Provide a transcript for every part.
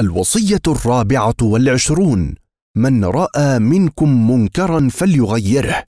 الوصية الرابعة والعشرون من رأى منكم منكرا فليغيره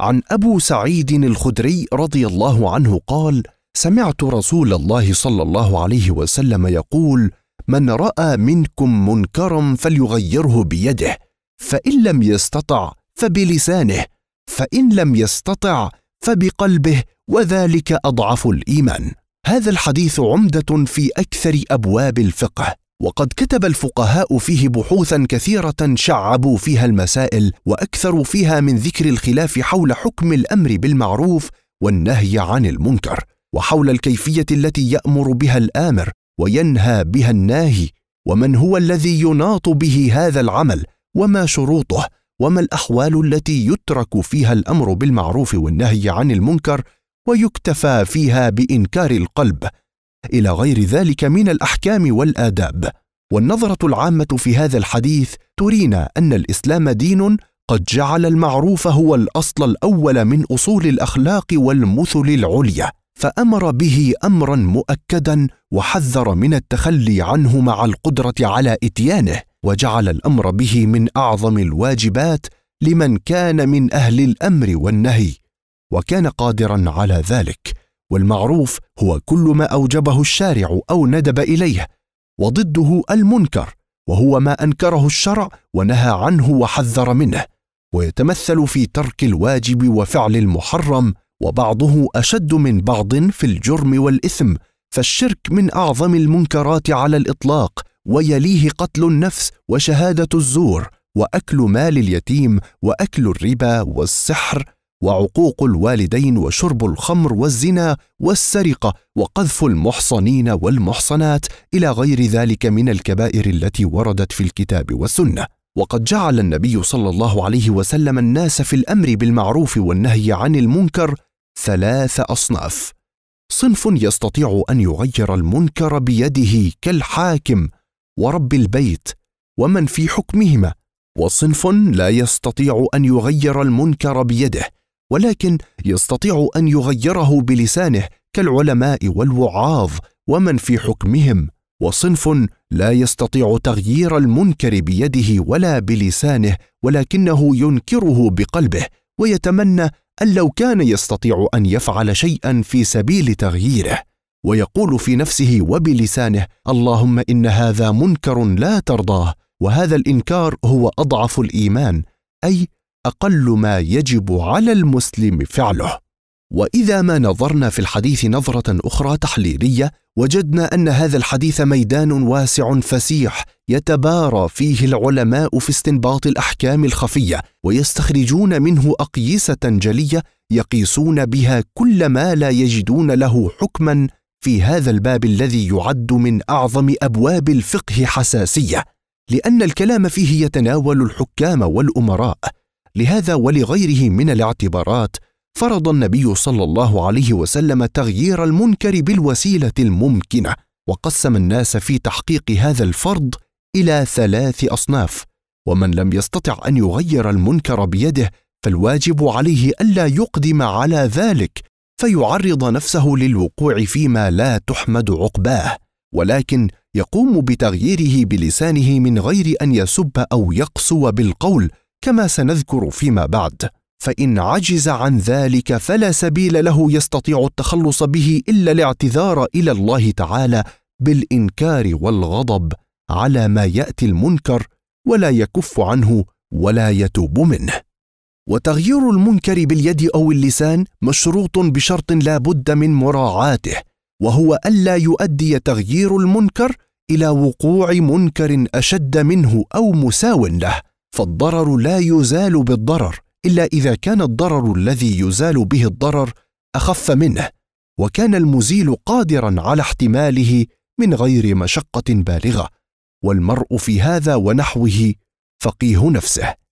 عن أبو سعيد الخدري رضي الله عنه قال سمعت رسول الله صلى الله عليه وسلم يقول من رأى منكم منكرا فليغيره بيده فإن لم يستطع فبلسانه فإن لم يستطع فبقلبه وذلك أضعف الإيمان هذا الحديث عمدة في أكثر أبواب الفقه وقد كتب الفقهاء فيه بحوثا كثيره شعبوا فيها المسائل واكثروا فيها من ذكر الخلاف حول حكم الامر بالمعروف والنهي عن المنكر وحول الكيفيه التي يامر بها الامر وينهى بها الناهي ومن هو الذي يناط به هذا العمل وما شروطه وما الاحوال التي يترك فيها الامر بالمعروف والنهي عن المنكر ويكتفى فيها بانكار القلب الى غير ذلك من الاحكام والاداب والنظره العامه في هذا الحديث ترينا ان الاسلام دين قد جعل المعروف هو الاصل الاول من اصول الاخلاق والمثل العليا فامر به امرا مؤكدا وحذر من التخلي عنه مع القدره على اتيانه وجعل الامر به من اعظم الواجبات لمن كان من اهل الامر والنهي وكان قادرا على ذلك والمعروف هو كل ما اوجبه الشارع او ندب اليه وضده المنكر وهو ما انكره الشرع ونهى عنه وحذر منه ويتمثل في ترك الواجب وفعل المحرم وبعضه اشد من بعض في الجرم والاثم فالشرك من اعظم المنكرات على الاطلاق ويليه قتل النفس وشهاده الزور واكل مال اليتيم واكل الربا والسحر وعقوق الوالدين وشرب الخمر والزنا والسرقه وقذف المحصنين والمحصنات الى غير ذلك من الكبائر التي وردت في الكتاب والسنه وقد جعل النبي صلى الله عليه وسلم الناس في الامر بالمعروف والنهي عن المنكر ثلاث اصناف صنف يستطيع ان يغير المنكر بيده كالحاكم ورب البيت ومن في حكمهما وصنف لا يستطيع ان يغير المنكر بيده ولكن يستطيع ان يغيره بلسانه كالعلماء والوعاظ ومن في حكمهم وصنف لا يستطيع تغيير المنكر بيده ولا بلسانه ولكنه ينكره بقلبه ويتمنى ان لو كان يستطيع ان يفعل شيئا في سبيل تغييره ويقول في نفسه وبلسانه اللهم ان هذا منكر لا ترضاه وهذا الانكار هو اضعف الايمان اي اقل ما يجب على المسلم فعله واذا ما نظرنا في الحديث نظره اخرى تحليليه وجدنا ان هذا الحديث ميدان واسع فسيح يتبارى فيه العلماء في استنباط الاحكام الخفيه ويستخرجون منه اقيسه جليه يقيسون بها كل ما لا يجدون له حكما في هذا الباب الذي يعد من اعظم ابواب الفقه حساسيه لان الكلام فيه يتناول الحكام والامراء لهذا ولغيره من الاعتبارات فرض النبي صلى الله عليه وسلم تغيير المنكر بالوسيله الممكنه وقسم الناس في تحقيق هذا الفرض الى ثلاث اصناف ومن لم يستطع ان يغير المنكر بيده فالواجب عليه الا يقدم على ذلك فيعرض نفسه للوقوع فيما لا تحمد عقباه ولكن يقوم بتغييره بلسانه من غير ان يسب او يقسو بالقول كما سنذكر فيما بعد فان عجز عن ذلك فلا سبيل له يستطيع التخلص به الا الاعتذار الى الله تعالى بالانكار والغضب على ما ياتي المنكر ولا يكف عنه ولا يتوب منه وتغيير المنكر باليد او اللسان مشروط بشرط لا بد من مراعاته وهو الا يؤدي تغيير المنكر الى وقوع منكر اشد منه او مساو له فالضرر لا يزال بالضرر الا اذا كان الضرر الذي يزال به الضرر اخف منه وكان المزيل قادرا على احتماله من غير مشقه بالغه والمرء في هذا ونحوه فقيه نفسه